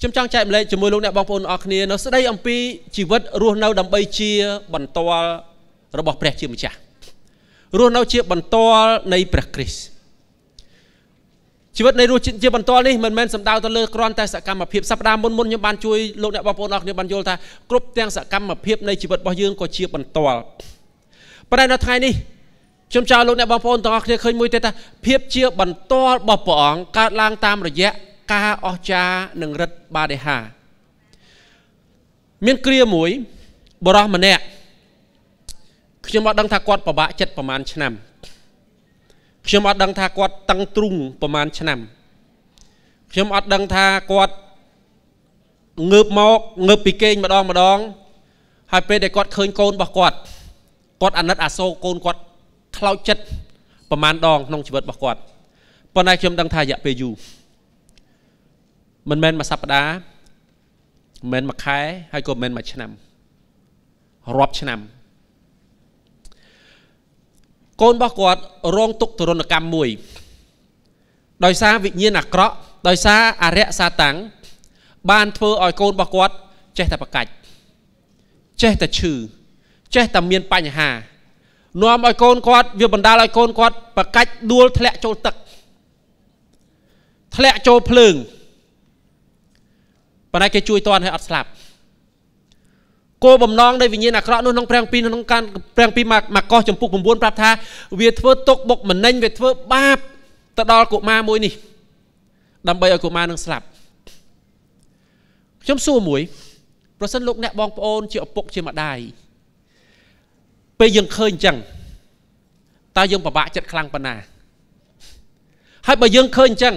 ខ្ញុំចង់ចែករំលែកជាមួយលោកអ្នកបងប្អូនអស់គ្នានៅស្ដីអំពីជីវិតរស់នៅដើម្បីជាបន្ទាល់របស់ព្រះជាម្ចាស់រស់នៅជាបន្ទាល់នៃព្រះគ្រីស្ទជីវិតនៃរស់ជាបន្ទាល់នេះមិនមែនសំដៅទៅលើគ្រាន់តែសកម្មភាពសប្តាហ៍មុនមុនខ្ញុំបានជួយលោកអ្នកបងប្អូនអស់គ្នាបានយល់ថាគ្រប់ទាំងសកម្មភាពនៃជីវិតរបស់យើងក៏ជាបន្ទាល់ប៉ុន្តែនៅថ្ងៃនេះខ្ញុំចង់លោកអ្នកបងប្អូនទាំងអស់គ្នាឃើញមួយទៀតថាភាព ជា បន្ទាល់របស់ព្រះអង្គកើតឡើងតាមរយៈការអស្ចារ្យនិងរិទ្ធបារិហាមានគ្រាមួយបរោះម្នាក់ខ្ញុំអត់ ដឹងថាគាត់ប្របាក់ចិត្តប្រហែលឆ្នាំ ខ្ញុំអត់ដឹងថាគាត់តឹងទ្រូងប្រហែលឆ្នាំខ្ញុំអត់ដឹងថាគាត់ងើបមកងើបពីគេងម្ដងម្ដង ហើយពេលដែលគាត់ឃើញកូនរបស់គាត់គាត់អាណិតអាសូរកូនគាត់ខ្លោចចិត្តប្រហែលដងក្នុងជីវិតរបស់គាត់ប៉ុន្តែខ្ញុំដឹងថារយៈពេលយូរមិនមែនមួយសប្តាហ៍មិនមែនមួយខែហើយក៏មិនមែនមួយឆ្នាំរាប់ឆ្នាំ កូនរបស់គាត់ រងទុកទរណកម្មមួយ ដោយសារវិញ្ញាណអាក្រក់ដោយសារអរិយសាតាំងបានធ្វើឲ្យកូនរបស់គាត់ ចេះតែប្រកាច់ចេះតែឈឺចេះតែមានបញ្ហា នាំឲ្យកូនគាត់វាបណ្ដាលឲ្យកូនគាត់ប្រកាច់ដួលធ្លាក់ចូលទឹកធ្លាក់ចូលភ្លើងប៉ុន្តែគេជួយតន់ឲ្យអត់ស្លាប់គោបំណងនៃវិញ្ញាណអាក្រក់នោះក្នុងព្រះពីក្នុងការព្រះពីម៉ាកុសចំពុក9ប្រាប់ថា វាធ្វើទុកបុកម្នេញវាធ្វើបាបទៅដល់កុមារមួយនេះដើម្បីឲ្យកុមារនឹងស្លាប់ខ្ញុំសួរមួយ ប្រសិនលោកអ្នកបងប្អូនជាឪពុកជាម្ដាយពេលយើងឃើញអញ្ចឹងតើយើងពិបាកចិត្តខ្លាំងប៉ុណ្ណា ហើយបើយើងឃើញអញ្ចឹង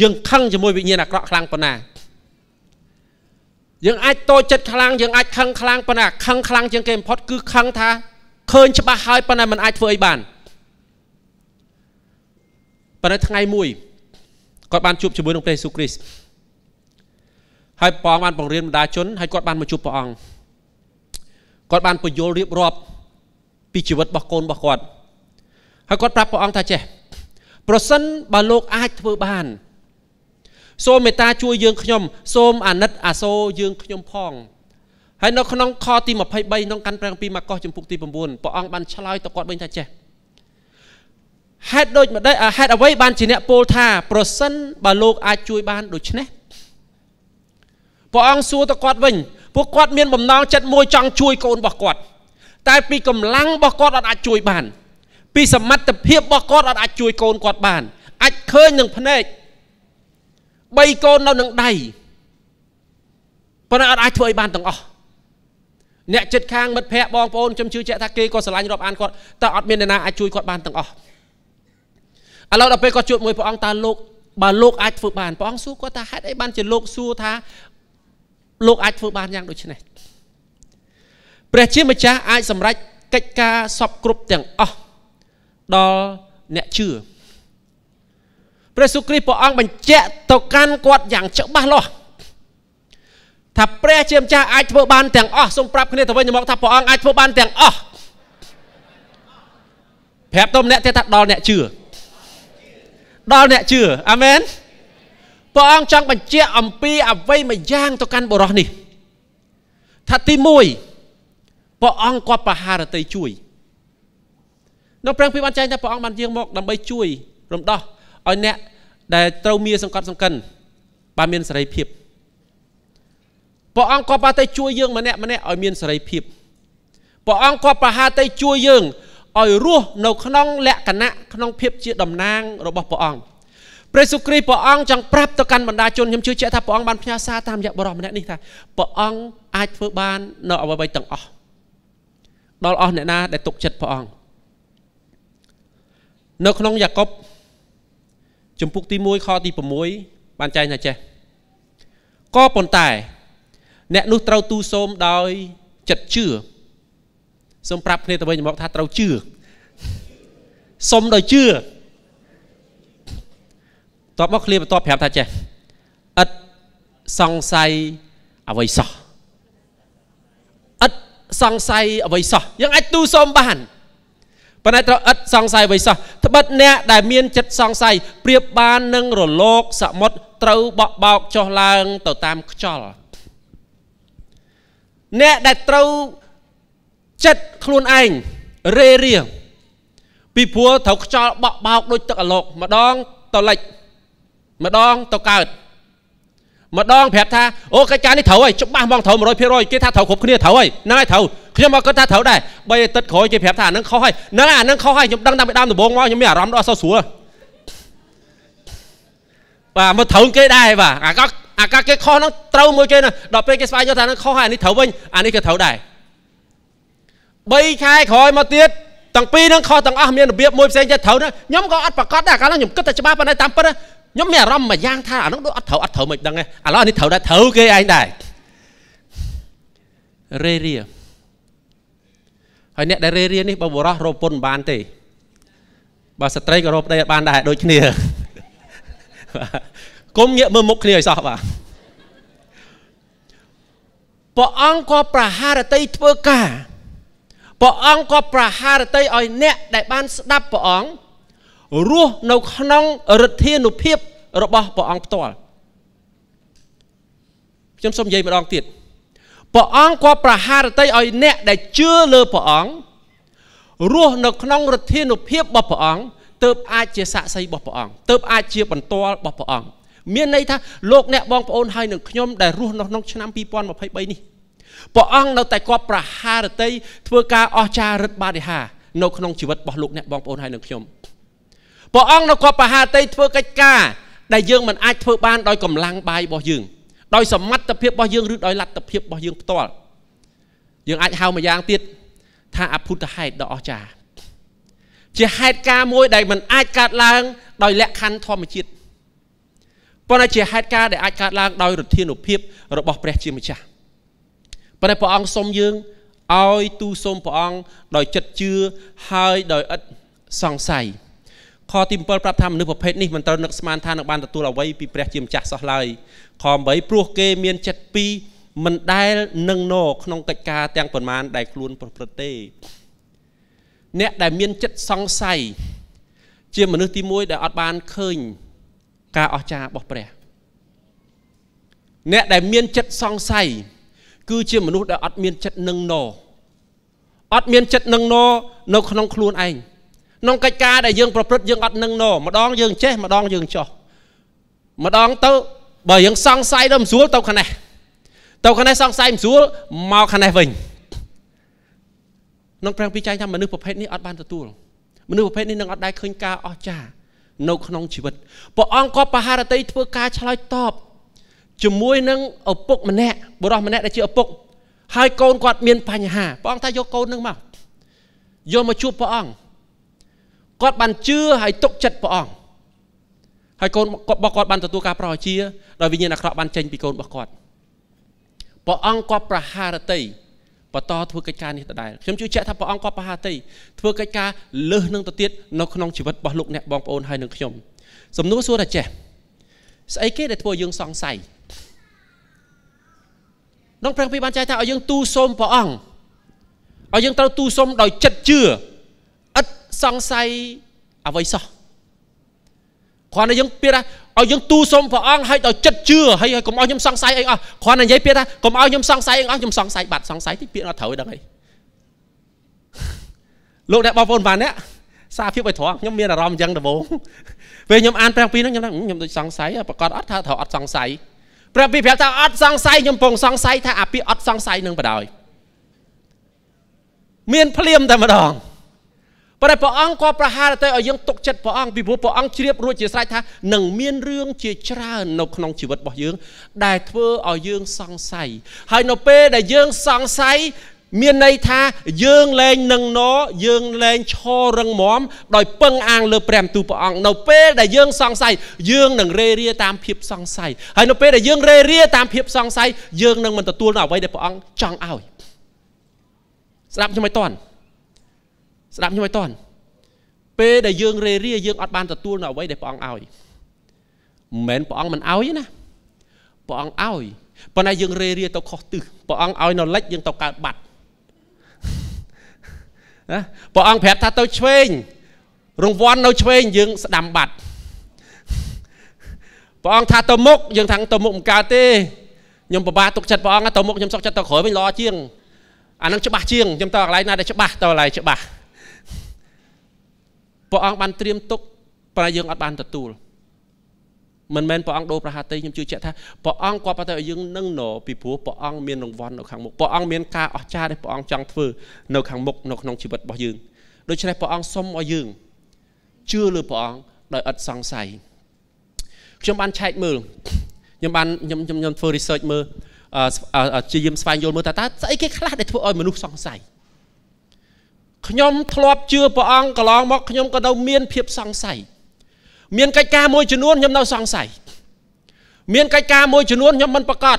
យើងខឹងជាមួយវិញ្ញាណអាក្រក់ខ្លាំងប៉ុណ្ណាយើងអាចតូចចិត្តខ្លាំងយើងអាចខឹងខ្លាំងប៉ុន្តែខឹងខ្លាំងជាងគេបំផុតគឺខឹងថាឃើញច្បាស់ហើយប៉ុន្តែมันអាចធ្វើអីបានប៉ុន្តែថ្ងៃមួយគាត់បានជួបជាមួយនឹងព្រះយេស៊ូវគ្រីស្ទហើយព្រះអង្គបានបង្រៀនបណ្ដាជនហើយគាត់បានមកជួបព្រះអង្គគាត់បានបញ្យល់រៀបរាប់ពីជីវិតរបស់កូនរបស់គាត់ហើយគាត់ប្រាប់ព្រះអង្គថាចេះប្រសិនបើលោកអាចធ្វើបានសូមមេត្តាជួយយើងខ្ញុំ សូមអាណិត អាសូរយើងខ្ញុំផងហើយនៅក្នុងខទី23ក្នុងកាន់ព្រះគម្ពីរម៉ាកុសចំពុកទី9ព្រះអង្គបានឆ្លើយទៅគាត់វិញថាចេះហេតុដូចម្ដេចហេតុអ្វីបានជាអ្នកពោលថាប្រសិនបើលោកអាចជួយបានដូច្នេះព្រះអង្គសួរទៅគាត់វិញពួកគាត់មានបំណងចិត្តមួយចង់ជួយកូនរបស់គាត់ តែពីកម្លាំងរបស់គាត់អាចជួយបាន ពីសមត្ថភាពរបស់គាត់អាចជួយកូនគាត់បានអាចឃើញនឹងភ្នែក3កូននៅនឹងដៃប៉ុន្តែអត់អាចធ្វើឲ្យបានទាំងអស់អ្នកចិត្តខាងមិត្តភ័ក្តិបងប្អូនខ្ញុំជឿជាក់ថាគេក៏ស្រឡាញ់រាប់អានគាត់តែអត់ មានអ្នកណាអាចជួយគាត់បានទាំងអស់ឥឡូវដល់ពេលគាត់ជួបមួយព្រះអង្គតើលោកបើលោកអាចធ្វើបានព្រះអង្គសួរគាត់ថាហេតុអីបានជាលោកសួរថាលោកអាចធ្វើបានយ៉ាងដូចនេះព្រះជាម្ចាស់អាចសម្រេចកិច្ចការសពគ្រប់ទាំងអស់ដល់អ្នកជឿព្រះសុគ្រីព្រះអង្គបញ្ជាក់ទៅកាន់គាត់យ៉ាងច្បាស់លាស់ថាព្រះជាម្ចាស់អាចធ្វើបានទាំងអស់សូមប្រាប់គ្នាទៅវិញទៅមកថាព្រះអង្គអាចធ្វើបានទាំងអស់ប្រាប់ទៅម្នាក់ទៀតថាដល់អ្នកជឿដល់អ្នកជឿអាមែនព្រះអង្គចង់បញ្ជាក់អំពីអ្វីមួយយ៉ាងទៅកាន់បុរសនេះថាទី1ព្រះអង្គគាត់ប្រហារតីជួយនៅព្រះពីបានចែងថាព្រះអង្គបានយាងមកដើម្បីជួយរំដោះឲ្យអ្នកដែលត្រូវមានសង្កត់សង្កិនបានមានសេរីភាពព្រះអង្គក៏ប្រតែជួយយើង ម្នាក់ម្នាក់ឲ្យមានសេរីភាពព្រះអង្គក៏ប្រហាតែជួយយើងឲ្យរស់នៅក្នុង លក្ខណៈក្នុងភាពជាតំណាងរបស់ព្រះអង្គព្រះសុគ្រីព្រះអង្គចង់ប្រាប់ទៅកាន់បណ្ដាជនខ្ញុំជឿជាក់ថាព្រះអង្គបានផ្ញើសារតាមរយៈបរិសម្នាក់នេះថាព្រះអង្គអាចធ្វើបាន នៅអ្វីៗទាំងអស់ដល់អស់អ្នកណា ដែលទុកចិត្តព្រះអង្គនៅក្នុងយ៉ាកុបចំពុកទី1ខទី6បានចែងថាចេះក៏ប៉ុន្តែអ្នកនោះត្រូវទូសូមដោយចិត្តជឿសូមប្រាប់គ្នាទៅវិញមកថាត្រូវជឿសុំដោយជឿតបមកឃ្លាបន្ទាប់ប្រាប់ថាចេះឥតសង្ស័យអ្វីសោះឥតសង្ស័យអ្វីសោះយើងអាចទូសូមបានប៉ុន្តែត្រូវឥតសង្ស័យអ្វីសោះត្បិតអ្នកដែលមានចិត្តសង្ស័យប្រៀបបាននឹងរលក សមុទ្រត្រូវបក់បោកចុះឡើង ទៅតាមខ្យល់អ្នកដែលត្រូវចិត្តខ្លួនឯងរេរាពីព្រោះត្រូវខ្យល់បក់បោកដូចទឹកអាឡុកម្ដងទៅលិចម្ដងទៅកើតម្ដងប្រាប់ថាអូកិច្ចការនេះត្រូវហើយច្បាស់ហ្មងត្រូវ100%គេថាត្រូវគ្រប់គ្នាត្រូវហើយហ្នឹងហើយត្រូវខ្ញុំមកគាត់ថាត្រូវដែរបីអាទិត្យក្រោយគេប្រាប់ថាអានឹងខុសហើយហ្នឹងអានឹងខុសហើយខ្ញុំដឹងតាំងពីដើមដំបូងមកខ្ញុំមានអារម្មណ៍ដល់អសូវស្រួលបាទមកត្រូវគេដែរបាទអាកអាកគេខុសហ្នឹងត្រូវមួយគេណាដល់ពេលគេស្វែងយល់ថានឹងខុសហើយអានេះត្រូវវិញអានេះក៏ត្រូវដែរ3ខែក្រោយមកទៀតទាំងពីរនឹងខុសទាំងអស់មានរបៀបមួយផ្សេងទៀតត្រូវណាខ្ញុំក៏អត់ប្រកាសដែរកាលនោះខ្ញុំគិតតែច្បាស់ប៉ុន្តែតាមពិតខ្ញុំមានអារម្មណ៍មួយយ៉ាងថាអានោះដូចអត់ត្រូវអត់ត្រូវមិនដឹងទេឥឡូវនេះត្រូវដែរត្រូវគេឯងដែររេរាហើយអ្នកដែលរេរានេះបើបរោះរកពុនបានទេបើស្ត្រីក៏រកប្តីអត់បានដែរដូចគ្នាកុំងាកមើលមុខគ្នាឲ្យសោះបាទព្រះអង្គក៏ប្រហារតីធ្វើការព្រះអង្គក៏ប្រហារតីឲ្យអ្នកដែលបានស្ដាប់ព្រះអង្គរស់នៅក្នុងឫទ្ធានុភាពរបស់ព្រះអង្គផ្ទាល់ខ្ញុំសូមនិយាយម្ដងទៀតព្រះអង្គគាត់ប្រហារតីឲ្យអ្នកដែលជឿលើព្រះអង្គរស់នៅក្នុងឫទ្ធានុភាពរបស់ព្រះអង្គទើបអាចជាសាក្សីរបស់ព្រះអង្គទើបអាចជាបន្ទាល់របស់ព្រះអង្គមានន័យថាលោកអ្នកបងប្អូនហើយនឹងខ្ញុំដែលរស់នៅក្នុងឆ្នាំ2023នេះព្រះអង្គនៅតែគាត់ប្រហារតីធ្វើការអស្ចារ្យរិទ្ធបារិហានៅក្នុងជីវិតរបស់លោកអ្នកបងប្អូនហើយនឹងខ្ញុំព្រះអង្គនៅគាត់បហាតីធ្វើកិច្ចការដែលយើងមិនអាចធ្វើបានដោយកម្លាំងបាយរបស់យើង ដោយសមត្ថភាពរបស់យើង ឬដោយលទ្ធភាពរបស់យើងផ្ទាល់យើងអាចហៅម្យ៉ាងទៀតថាអភុតហេតុដ៏អស្ចារ្យជាហេតុការណ៍មួយដែលមិនអាចកើតឡើងដោយលក្ខខណ្ឌធម្មជាតិប៉ុន្តែជាហេតុការណ៍ដែលអាចកើតឡើងដោយឫទ្ធានុភាពរបស់ព្រះជាម្ចាស់ប៉ុន្តែព្រះអង្គសុំយើងឲ្យទូសូមព្រះអង្គដោយចិត្តជឿហើយដោយឥតសង្ស័យខទី7ប្រាប់ថាមនុស្សប្រភេទនេះមិនត្រូវនឹកស្មានថានឹងបានទទួលអ្វីពីព្រះជាម្ចាស់សោះឡើយខ8ព្រោះគេ មានចិត្តពីរមិនដែលនឹងណោក្នុងកិច្ចការទាំងប៉ុន្មាន ដែលខ្លួនប្រព្រឹត្តទេអ្នកដែលមានចិត្តសង្ស័យជាមនុស្សទី1ដែលអត់បានឃើញការអស្ចារ្យរបស់ព្រះអ្នកដែលមានចិត្តសង្ស័យគឺជាមនុស្សដែលអត់មានចិត្តនឹងណោអត់មានចិត្តនឹងណោនៅ ក្នុងខ្លួនឯងក្នុងកិច្ចការដែលយើងប្រព្រឹត្តយើងអត់នឹងណោម្ដងយើងចេះម្ដងយើងចោះម្ដងទៅបើយើងសង្ស័យដល់មិនស្រួលទៅខាងនេះទៅខាងនេះសង្ស័យមិនស្រួលមកខាងនេះវិញក្នុងព្រះពីចែងថាមនុស្សប្រភេទនេះអត់បានទទួលមនុស្សប្រភេទនេះនឹងអត់ដែលឃើញការអស្ចារ្យនៅក្នុងជីវិតព្រះអង្គក៏បហារតីធ្វើការឆ្លើយតបជាមួយ នឹងឪពុកម្នាក់បុរសម្នាក់ដែលជាឪពុកហើយកូនគាត់មានបញ្ហាព្រះអង្គថាយកកូននឹងមកយកមកជួបព្រះអង្គគាត់បានជឿហើយទុកចិត្តព្រះអង្គហើយកូនគាត់របស់គាត់បានទទួលការប្រោសជាដោយវិញ្ញាណអាក្រក់បានចេញពីកូនរបស់គាត់ព្រះអង្គគាត់ប្រហារតីបន្តធ្វើកិច្ចការនេះដដែលខ្ញុំជឿជាក់ថាព្រះអង្គគាត់ប្រហារតីធ្វើកិច្ចការលើសនឹងទៅទៀតនៅក្នុងជីវិតរបស់លោកអ្នកបងប្អូនហើយនឹងខ្ញុំសំណួរសួរថាចេះស្អីគេដែលធ្វើយើងសង្ស័យក្នុងព្រះគម្ពីរបានចែកថាឲ្យយើងទូសូមព្រះអង្គឲ្យយើងត្រូវទូសូមដោយចិត្តជឿឥតសង្ស័យអ្វីសោះគ្រាន់តែយើងពាក្យថាឲ្យយើងទូសុំព្រះអង្គឲ្យដល់ចិត្តជឿហើយកុំឲ្យខ្ញុំសង្ស័យអីអស់គ្រាន់តែនិយាយពាក្យថាកុំឲ្យខ្ញុំសង្ស័យអីអស់ខ្ញុំសង្ស័យបាត់សង្ស័យតិចពាក្យអត់ត្រូវដឹងអីលោកអ្នកបងប្អូនបានអ្នកសារភាពឲ្យត្រង់ខ្ញុំមានអារម្មណ៍អញ្ចឹងដំបូងពេលខ្ញុំអានព្រះពីរហ្នឹងខ្ញុំថាខ្ញុំដូចសង្ស័យប្រកាសអត់ថាត្រូវអត់សង្ស័យព្រះពីរប្រាប់ថាអត់សង្ស័យខ្ញុំពងសង្ស័យថាអាពាក្យអត់សង្ស័យនឹងបដ ாய் មាន ភ្លាមតែម្ដងប៉ុន្តែព្រះអង្គគាត់ប្រហារទៅឲ្យយើងຕົកចិត្តព្រះអង្គពីព្រោះព្រះអង្គជ្រាបរួចជាស្រេចថានឹងមានរឿងជាច្រើននៅក្នុងជីវិតរបស់យើង ដែលធ្វើឲ្យយើងសង្ស័យហើយនៅពេលដែលយើងសង្ស័យមានន័យថាយើងលែងនឹងណយើងលែងឈររឹងមាំដោយពឹងអាងលើព្រះទូព្រះអង្គនៅពេលដែលយើងសង្ស័យយើងនឹងរេរាតាមភាពសង្ស័យហើយនៅពេលដែលយើងរេរាតាមភាពសង្ស័យយើងនឹងមិនទទួលនៅអ្វីដែលព្រះអង្គចង់ឲ្យស្ដាប់ខ្ញុំឲ្យតន់ស្ដាប់ខ្ញុំឲ្យតន់ពេលដែលយើងរេរាយើងអត់បានទទួលនៅអ្វីដែលព្រះអង្គឲ្យមិនមែនព្រះអង្គមិនឲ្យទេណាព្រះអង្គឲ្យប៉ុន្តែយើងរេរាទៅខុសទិសព្រះអង្គឲ្យនៅលិចយើងទៅកើតបាត់ណាព្រះអង្គប្រាប់ថាទៅឆ្វេងរង្វាន់នៅឆ្វេងយើងស្ដាំបាត់ព្រះអង្គថាទៅមុខយើងថាទៅមុខមិនកើតទេខ្ញុំពិបាកទុកចិត្តព្រះអង្គទៅមុខខ្ញុំសុកចិត្តទៅក្រោយវិញល្អជាងអានឹងច្បាស់ជាងខ្ញុំទៅកន្លែងណាដែលច្បាស់ទៅកន្លែងច្បាស់ព្រះអង្គបានត្រៀមទុកប្រែយើងអត់បានទទួលមិនមែនព្រះអង្គដូរប្រហាតីខ្ញុំជឿជាក់ថាព្រះអង្គគាត់ប្រតែឲ្យយើងនឹងណពីព្រោះព្រះអង្គមានរង្វាន់នៅខាងមុខព្រះអង្គមានការអស្ចារ្យដែលព្រះអង្គចង់ធ្វើនៅខាងមុខនៅក្នុងជីវិតរបស់យើងដូច្នេះព្រះអង្គសុំឲ្យយើងជឿលើព្រះអង្គដោយអត់សង្ស័យខ្ញុំបានឆែកមើលខ្ញុំបានខ្ញុំខ្ញុំខ្ញុំធ្វើ research មើលជាយាមស្វែងយល់មើលតើតើស្អីគេខ្លះដែលធ្វើឲ្យមនុស្សសង្ស័យខ្ញុំធ្លាប់ជឿព្រះអង្គកន្លងមកខ្ញុំក៏នៅមាន ភាពសង្ស័យមានកិច្ចការមួយចំនួនខ្ញុំនៅសង្ស័យមានកិច្ចការមួយចំនួនខ្ញុំមិនប្រកាស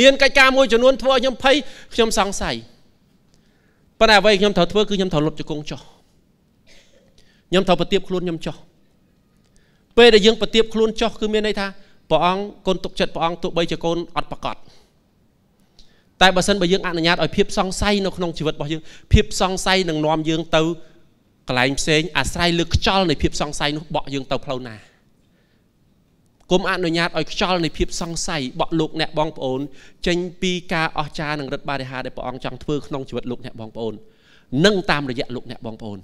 មានកិច្ចការមួយចំនួនធ្វើឲ្យខ្ញុំភ័យខ្ញុំសង្ស័យប៉ុន្តែអ្វីខ្ញុំត្រូវធ្វើ គឺខ្ញុំត្រូវលុបជង្គង់ចុះខ្ញុំត្រូវប្រទៀបខ្លួនខ្ញុំចុះពេលដែលយើងប្រទៀបខ្លួនចុះគឺមានន័យថាព្រះអង្គកូនទុកចិត្តព្រះអង្គទោះបីជាកូន អត់ប្រកាសតែបើសិនបើយើងអនុញ្ញាតឲ្យភាព សង្ស័យនៅក្នុងជីវិតរបស់យើងភាពសង្ស័យនឹងនាំយើងទៅកន្លែងផ្សេងអាស្រ័យលើខ្យល់នៃភាពសង្ស័យនោះបក់យើងទៅផ្លូវណាគុំអនុញ្ញាតឲ្យខ្យល់នៃភាពសង្ស័យបក់លោកអ្នកបងប្អូនចេញពីការអស្ចារ្យនឹងរដ្ឋបរិហារដែលព្រះអង្គចង់ធ្វើក្នុងជីវិតលោកអ្នកបងប្អូននិងតាមរយៈលោកអ្នកបងប្អូន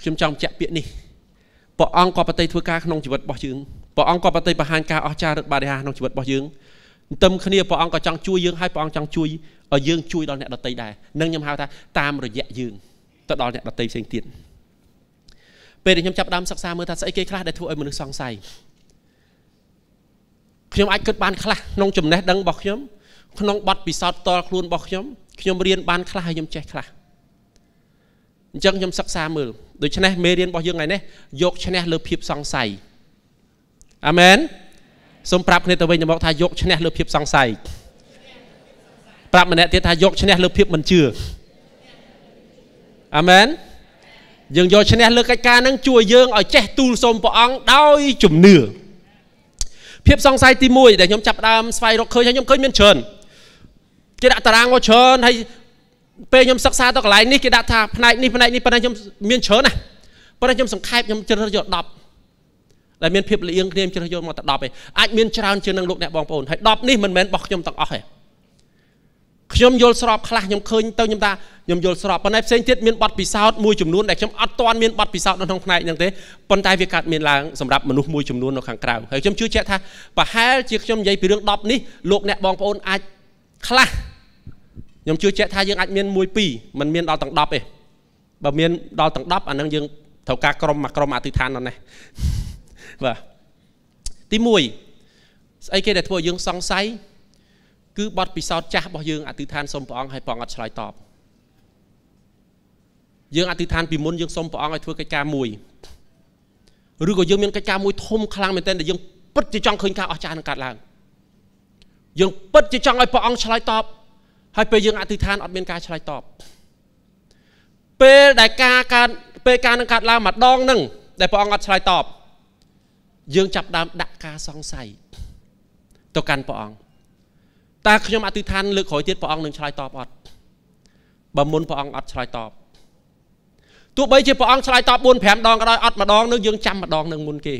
ខ្ញុំចង់បញ្ជាក់ពាក្យនេះព្រះអង្គក៏ប្រតិធ្វើការក្នុងជីវិតរបស់យើងព្រះអង្គក៏ប្រតិបង្ហាញការអស្ចារ្យរដ្ឋបរិហារក្នុងជីវិតរបស់យើងន្ទឹមគ្នាព្រះអង្គក៏ចង់ជួយយើងហើយព្រះអង្គចង់ជួយឲ្យយើងជួយដល់អ្នកដទៃដែរនឹងខ្ញុំហៅថាតាមរយៈយើងទៅដល់អ្នកដទៃផ្សេងទៀតពេលដែលខ្ញុំចាប់ដើមសិក្សាមើលថាស្អីគេខ្លះដែលធ្វើឲ្យមនុស្សសង្ស័យខ្ញុំអាចគិតបានខ្លះក្នុងចំណេះដឹងរបស់ខ្ញុំក្នុងបទពិសោធន៍ផ្ទាល់ខ្លួនរបស់ខ្ញុំខ្ញុំរៀនបានខ្លះហើយខ្ញុំចេះខ្លះអញ្ចឹងខ្ញុំសិក្សាមើលដូច្នេះមេរៀនរបស់យើងថ្ងៃនេះយកឈ្នះលើភាពសង្ស័យអាមែនសូមប្រាប់គ្នាទៅវិញទៅមកថាយកឈ្នះលើភាពសង្ស័យប្រាប់ម្នាក់ទៀតថាយកឈ្នះលើភាពមិនជឿអាមែនយើងយកឈ្នះលើកិច្ចការហ្នឹងជួយយើងឲ្យចេះទូលសូមព្រះអង្គដោយជំនឿភាពសង្ស័យទី1ដែលខ្ញុំចាប់ដើមស្វែងរកឃើញហើយខ្ញុំឃើញមានច្រើនគេដាក់តារាងមកច្រើនហើយពេលខ្ញុំសិក្សាទៅកន្លែងនេះគេដាក់ថាផ្នែកនេះផ្នែកនេះប៉ុន្តែខ្ញុំមានច្រើនណាស់ប៉ុន្តែខ្ញុំសង្ខេបខ្ញុំជ្រើសរើសយក10ដែលមានភាពលៀងគ្នាជ្រើសយកមកតែ10ឯងអាចមានច្រើនជាងនឹងលោកអ្នកបងប្អូនហើយ10នេះមិនមែនរបស់ខ្ញុំទាំងអស់ឯងខ្ញុំយល់ស្របខ្លះខ្ញុំឃើញទៅខ្ញុំថាខ្ញុំយល់ស្របប៉ុន្តែផ្សេងទៀតមានប័ណ្ណពិសោធន៍មួយចំនួនដែលខ្ញុំអត់ទាន់មានប័ណ្ណពិសោធន៍នៅក្នុងផ្នែកហ្នឹងទេប៉ុន្តែវាកើតមានឡើងសម្រាប់មនុស្សមួយចំនួននៅខាងក្រៅហើយខ្ញុំជឿជាក់ថាប្រហែលជាខ្ញុំនិយាយពីរឿង10នេះលោកអ្នកបងប្អូនអាចខ្លះខ្ញុំជឿជាក់ថាយើងអាចមាន1 2มันមានដល់ទាំង10ទេបើមានដល់ទាំង10អានឹងយើងត្រូវការក្រុមមួយក្រុមអធិដ្ឋានដល់នេះបាទទី1ស្អីគេដែលធ្វើយើងសង្ស័យគឺបទពិសោធន៍ចាស់របស់យើងអធិដ្ឋានសូមព្រះអង្គឲ្យព្រះអង្គអត់ឆ្លើយតបយើងអធិដ្ឋានពីមុនយើងសូមព្រះអង្គឲ្យធ្វើកិច្ចការមួយឬក៏យើងមានកិច្ចការមួយធំខ្លាំងមែនទែនដែលយើងពិត ជាចង់ឃើញការអស្ចារ្យនឹងកើតឡើងយើងពិតជាចង់ឲ្យព្រះអង្គឆ្លើយតបហើយពេលយើងអធិដ្ឋានអត់មានការឆ្លើយតបពេលដែលការកើតពេលការនឹងកើតឡើងម្ដងនឹងដែលព្រះអង្គអត់ឆ្លើយតបយើងចាប់ដើមដាក់ការសង្ស័យទៅកាន់ព្រះអង្គតើខ្ញុំអធិដ្ឋានលើកក្រោយទៀតព្រះអង្គនឹងឆ្លើយតបអត់បើមុនព្រះអង្គអត់ឆ្លើយតបទោះបីជាព្រះអង្គឆ្លើយតប4 5ដងក៏ដោយអត់ម្ដងនឹងយើងចាំម្ដងនឹងមុនគេ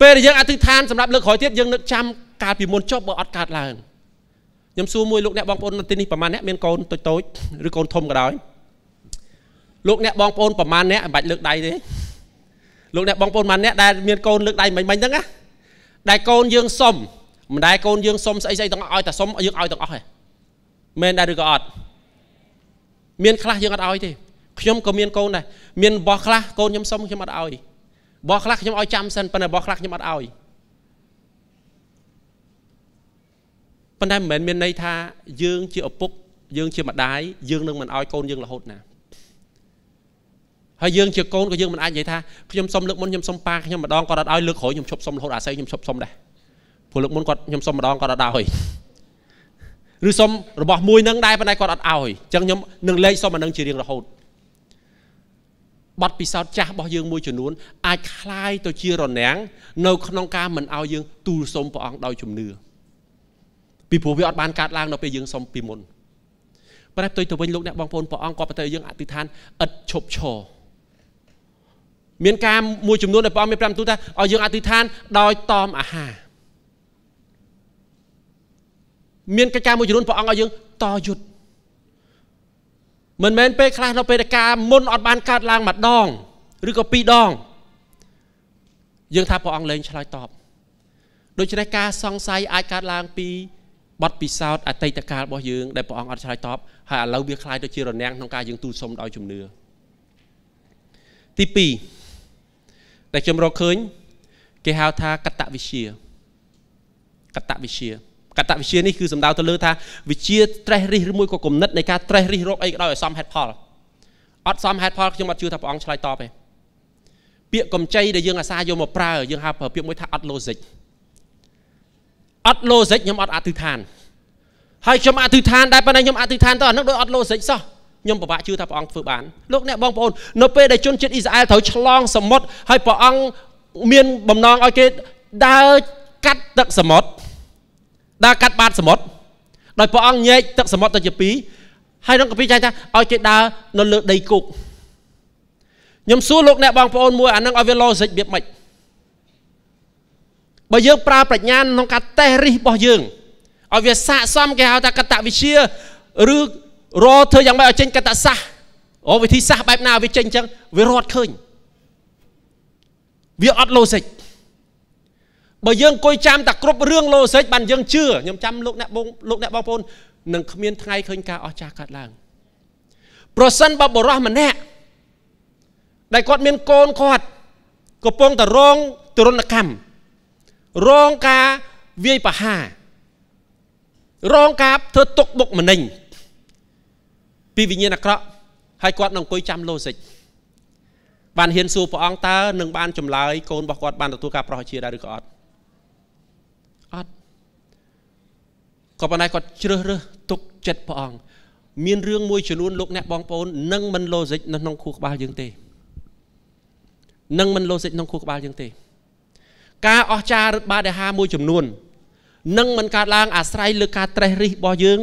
ពេលដែលយើងអធិដ្ឋានសម្រាប់លើកក្រោយទៀតយើងនឹកចាំកាលពីមុនចប់បើអត់កើតឡើងខ្ញុំសួរមួយលោកអ្នកបងប្អូននៅទីនេះប្រហែលអ្នកមានកូនតូចតូចឬកូនធំក៏ដោយលោកអ្នកបងប្អូនប្រហែលអ្នកមិនបាច់លើកដៃទេលោកអ្នកបងប្អូនម៉ានអ្នកដែលមានកូនលើកដៃមិញមិញហ្នឹងណាដែលកូនយើងសុំមិនដែលកូនយើងសុំស្អីស្អីទាំងអស់ឲ្យតែសុំយើងឲ្យទាំងអស់ហ៎មែនដែរឬក៏អត់មាន ខ្លះយើងអត់ឲ្យទេខ្ញុំក៏មានកូនដែរមានបោះខ្លះកូនខ្ញុំសុំខ្ញុំអត់ឲ្យបោះខ្លះខ្ញុំឲ្យចាំសិនប៉ុន្តែបោះខ្លះខ្ញុំអត់ឲ្យប៉ុន្តែមិនមែនមានន័យថា យើង ជាឪពុក យើងជាម្ដាយយើងនឹងមិនឲ្យកូនយើងរហូតណាហើយយើងជាកូនក៏យើងមិនអាចនិយាយថាខ្ញុំសុំលើកមុនខ្ញុំសុំប៉ាខ្ញុំម្ដងគាត់អត់ឲ្យលើកក្រោយខ្ញុំឈប់សុំរហូតអាស័យខ្ញុំឈប់សុំដែរព្រោះលើកមុនគាត់ខ្ញុំសុំម្ដងគាត់អត់ឲ្យឬសុំរបស់មួយនឹងដែរប៉ុន្តែគាត់អត់ឲ្យអញ្ចឹងខ្ញុំនឹងលេខសុំអានឹងជារៀងរហូតប័ណ្ណពិសោធន៍ចាស់របស់យើងមួយចំនួនអាចคล้ายទៅជារនាំងនៅ ក្នុងការមិនឲ្យយើងទូលសុំព្រះអង្គដោយជំនឿពីព្រោះវាអត់បានកាត់ឡើងនៅពេលយើងសុំពីមុនប្រែផ្ទុយទៅវិញលោកអ្នកបងប្អូនព្រះអង្គគាត់ប្រតិយើងអធិដ្ឋានឥតឈប់ឈរមានការមួយចំនួនដែលព្រះអង្គមានប្រាំទូថាឲ្យយើងអធិដ្ឋានដោយតមអាហារមានកិច្ចការមួយចំនួនព្រះអង្គឲ្យយើងតយុទ្ធមិនមែនពេលខ្លះនៅពេលដែលការមុនអត់បានកើតឡើងម្ដងឬក៏ពីរដងយើងថាព្រះអង្គលែងឆ្លើយតបដូច្នេះការសង្ស័យអាចកើតឡើងពីបទពិសោធន៍អតីតកាលរបស់យើង ដែលព្រះអង្គអត់ឆ្លើយតបហើយឥឡូវវាคล้ายទៅជារនាំងក្នុងការយើងទូលសុំដោយជំនឿទី2ដែលខ្ញុំរកឃើញគេហៅថាកតវិជាកតវិជាកតវិជានេះគឺសំដៅទៅលើ ថាវិជា stress រិះឬមួយក៏គំនិតនៃការ stress រិះរោគអីក៏ដោយឲ្យសមហេតុផលអត់សមហេតុផលខ្ញុំអត់ជឿថាព្រះអង្គឆ្លើយតបទេពាក្យកំចៃដែលយើងអាសាយកមកប្រើយើងហៅប្រើពាក្យមួយថាអត់ logic អត់ logic ខ្ញុំអត់អធិដ្ឋានហើយខ្ញុំអធិដ្ឋានដែរប៉ុន្តែខ្ញុំអធិដ្ឋានទៅអានឹងដោយអត់ logic សោះខ្ញុំពិបាកជឿថាព្រះអង្គធ្វើបានលោកអ្នកបងប្អូននៅពេលដែលជនជាតិអ៊ីស្រាអែលត្រូវឆ្លងសមុទ្រហើយព្រះអង្គមានបំណងឲ្យគេដើរកាត់ទឹកសមុទ្រដើរកាត់បាតសមុទ្រដោយព្រះអង្គញែកទឹកសមុទ្រទៅជាពីរហើយក្នុងកាពីចាញ់ថាឲ្យគេដើរនៅលើដីគុកខ្ញុំសួរលោកអ្នកបងប្អូនមួយអានឹងឲ្យវា logic របៀបម៉េចបើយើងប្រើប្រាជ្ញាក្នុងការតេះរិះរបស់យើងឲ្យវាស័កសមគេហៅថាកតវិជាឬរកធ្វើយ៉ាងម៉េចឲ្យចេញកតសាសអូវិធីសាស្ត្របែបណាវាចេញអញ្ចឹងវារត់ឃើញវាអត់ logic បើយើងអង្គុយចាំតែគ្រប់រឿង logic បានយើងជឿខ្ញុំចាំលោកអ្នកបងលោកអ្នកបងប្អូននឹងគ្មាន ថ្ងៃឃើញការអស្ចារ្យកើតឡើងប្រសិនបើបរោះម្នាក់ដែលគាត់មានកូនគាត់កំពុងតែរងទរណកម្ម រងការវាយប្រហាររងការធ្វើទុកបុកម្នេញពីវិញ្ញាណអាក្រក់ហើយគាត់នឹងអង្គុយចាំឡូសិចបានហ៊ានសួរព្រះអង្គតើនឹងបានចម្លើយកូនរបស់គាត់បានទទួលការប្រោះជាដែរឬក៏អត់អត់ក៏ប៉ុន្តែគាត់ជ្រើសរើសទុកចិត្តព្រះអង្គមានរឿងមួយចំនួនលោកអ្នកបងប្អូននឹងមិនឡូសិចនៅក្នុងខួរក្បាលយើងទេនឹងមិនឡូសិចក្នុងខួរក្បាលយើងទេ ការអស្ចារ្យរឹតបាដេហាមួយចំនួននឹងមិនកើតឡើងអាស្រ័យលើការត្រេះរិះរបស់យើង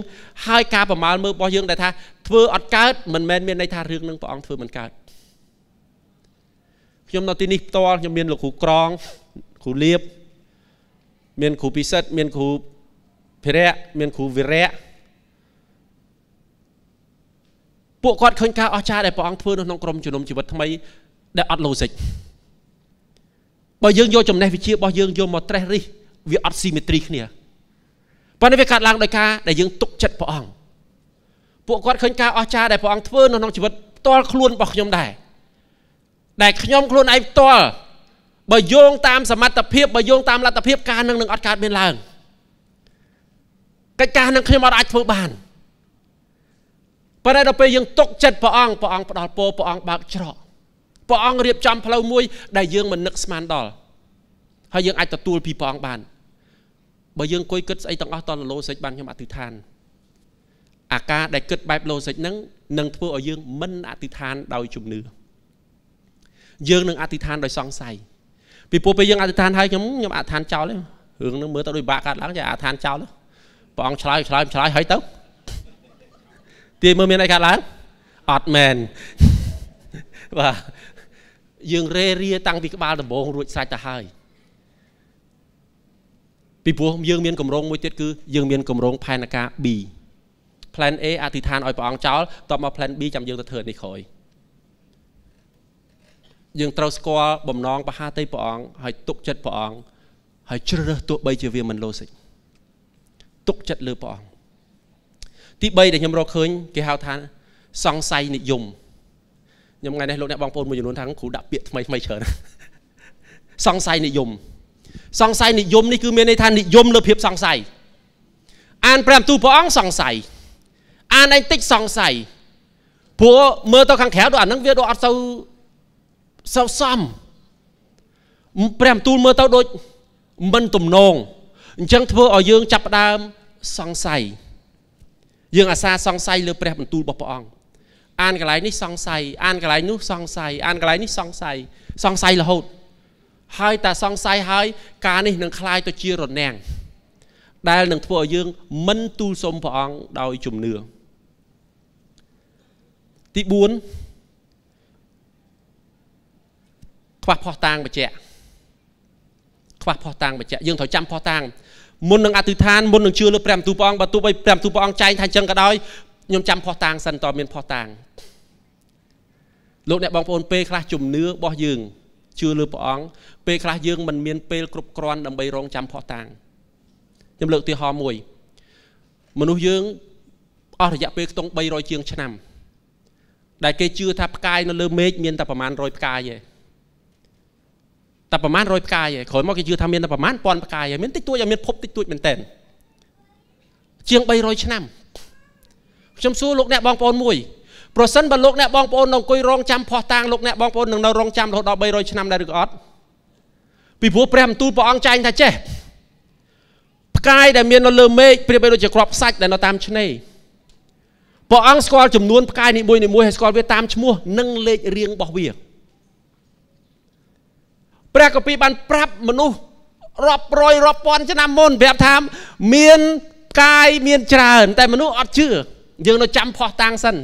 ហើយការប្រមាលមើលរបស់យើងដែលថាធ្វើអត់កើតមិនមែនមានន័យថារឿងនឹងព្រះអង្គធ្វើមិនកើតខ្ញុំនៅទីនេះផ្ទាល់ខ្ញុំមានលោកគ្រូក្រងគ្រូលៀបមានគ្រូពិសិដ្ឋមានគ្រូភិរៈមានគ្រូវិរៈពួកគាត់ឃើញការអស្ចារ្យដែលព្រះអង្គធ្វើនៅក្នុងក្រុមជំនុំជីវិតថ្មីដែលអត់ឡូសិកបើយើងយកចំណេះវិជ្ជារបស់យើងយកមកត្រេះរិះវាអត់ស៊ីមេត្រីគ្នាប៉ុន្តែវាកើតឡើងដោយការដែលយើងទុកចិត្តព្រះអង្គពួកគាត់ឃើញការអស្ចារ្យដែលព្រះអង្គធ្វើនៅក្នុងជីវិតផ្ទាល់ខ្លួនរបស់ខ្ញុំដែរដែលខ្ញុំខ្លួនឯងផ្ទាល់បើយោងតាមសមត្ថភាពបើយោងតាមលទ្ធភាពការនឹងនឹងអត់កើតមានឡើងកិច្ចការនឹងខ្ញុំអត់អាចធ្វើបានប៉ុន្តែដល់ពេលយើងទុកចិត្តព្រះអង្គព្រះអង្គផ្ដល់ពរព្រះអង្គបើកច្រកព្រះអង្គរៀបចំ ផ្លូវមួយ ដែលយើងមិននឹកស្មានដល់ហើយយើងអាចទទួលពីព្រះអង្គបានបើយើងអង្គុយគិតស្អីទាំងអស់តលឡូសិចបានខ្ញុំអធិដ្ឋានអាការដែលគិតបែបឡូសិចហ្នឹងនឹងធ្វើឲ្យយើងមិនអធិដ្ឋាន ដោយជំនឿយើងនឹងអធិដ្ឋានដោយសង្ស័យពីព្រោះពេលយើងអធិដ្ឋានហើយខ្ញុំខ្ញុំអធិដ្ឋានចោលទេរឿងហ្នឹងមើលទៅដូចបាក់កាត់ឡើងចាអធិដ្ឋានចោលព្រះអង្គឆ្លើយឆ្លើយឆ្លើយហើយទៅទាយមើលមានអីកាត់ឡើងអត់មែនបាទយើងរេរាតាំងពីក្បាលដំបងរួចសាច់ទៅហើយពីព្រោះយើងមានកម្រងមួយទៀតគឺយើងមានកម្រងផែនការ B plan A អធិដ្ឋានឲ្យព្រះអង្គចោលតបមក plan B ចាំយើងទៅធ្វើនេះក្រោយយើងត្រូវស្គាល់បំណងបហាតីព្រះអង្គហើយទុកចិត្តព្រះអង្គហើយជ្រើសរើសទោះបីជាវាមិនលោសិចទុកចិត្តលើព្រះអង្គទី3ដែលខ្ញុំរកឃើញគេហៅថាសង្ស័យនិយមខ្ញុំថ្ងៃនេះលោកអ្នកបងប្អូនមួយចំនួនថាគ្រូដាក់ពាក្យថ្មីថ្មីច្រើនសង្ស័យនិយមសង្ស័យនិយមនេះគឺមានន័យថានិយមលើភាពសង្ស័យអានព្រះបន្ទូលព្រះអង្គសង្ស័យអានឯងតិចសង្ស័យព្រោះមើលទៅខាងក្រៅដូចអានឹងវាដូចអត់សូវសូវសមព្រះបន្ទូលមើលទៅដូចមិនទំនង អញ្ចឹងធ្វើឲ្យយើងចាប់ផ្ដើមសង្ស័យយើងអាសាសង្ស័យលើព្រះបន្ទូលរបស់ព្រះអង្គអានកន្លែងនេះសង្ស័យអានកន្លែងនោះសង្ស័យអានកន្លែងនេះសង្ស័យសង្ស័យរហូតហើយតែសង្ស័យហើយការនេះនឹងคล้ายទៅជារនាំងដែលនឹងធ្វើឲ្យយើង មិនទូលសុំព្រះអង្គដោយជំនឿទី4ខ្វះផោះតាងបច្ចៈខ្វះផោះតាងបច្ចៈយើងត្រូវចាំផោះតាងមុននឹងអធិដ្ឋានមុននឹងជឿលើព្រះមន្ទូលព្រះអង្គបើទោះបីព្រះមន្ទូលព្រះអង្គចែងថាអញ្ចឹងក៏ដោយខ្ញុំចាំផោះតាងសិនតើមានផោះតាងលោកអ្នកបងប្អូនពេលខ្លះជំនឿរបស់យើងជឿលើព្រះអង្គពេលខ្លះយើងមិនមានពេលគ្រប់គ្រាន់ដើម្បីរងចាំផោះតាំងខ្ញុំលើកឧទាហរណ៍មួយ មនុស្សយើងអស់រយៈពេលខ្ទង់300ជាងឆ្នាំ ដែលគេជឿថាផ្កាយនៅលើមេឃមានតែប្រមាណ100ផ្កាយទេតែប្រមាណ100ផ្កាយទេក្រោយមកគេជឿថាមានតែប្រមាណ1000ផ្កាយទេមានតិចតួចមានភពតិចតួចមែនតើជាង300ឆ្នាំខ្ញុំសួរលោកអ្នកបងប្អូនមួយប្រសិនបើលោកអ្នកបងប្អូននៅអង្គុយរងចាំផោះតាងលោកអ្នកបងប្អូននឹងនៅរងចាំរហូតដល់300ឆ្នាំដែរឬក៏អត់ពីព្រោះព្រះបន្ទូលព្រះអង្គចែងថាចេះផ្កាយដែលមាននៅលើមេឃប្រៀបដូចជាក្របសាច់ដែលនៅតាមឆ្នេរព្រះអង្គស្គាល់ចំនួនផ្កាយនីមួយៗហើយស្គាល់វាតាមឈ្មោះនិងលេខរៀងរបស់វាព្រះកាពីបានប្រាប់មនុស្សរាប់រយរាប់ពាន់ឆ្នាំមុនប្រាប់ថាមានផ្កាយមានច្រើនតែមនុស្សអត់ជឿយើងនៅចាំផោះតាំងសិន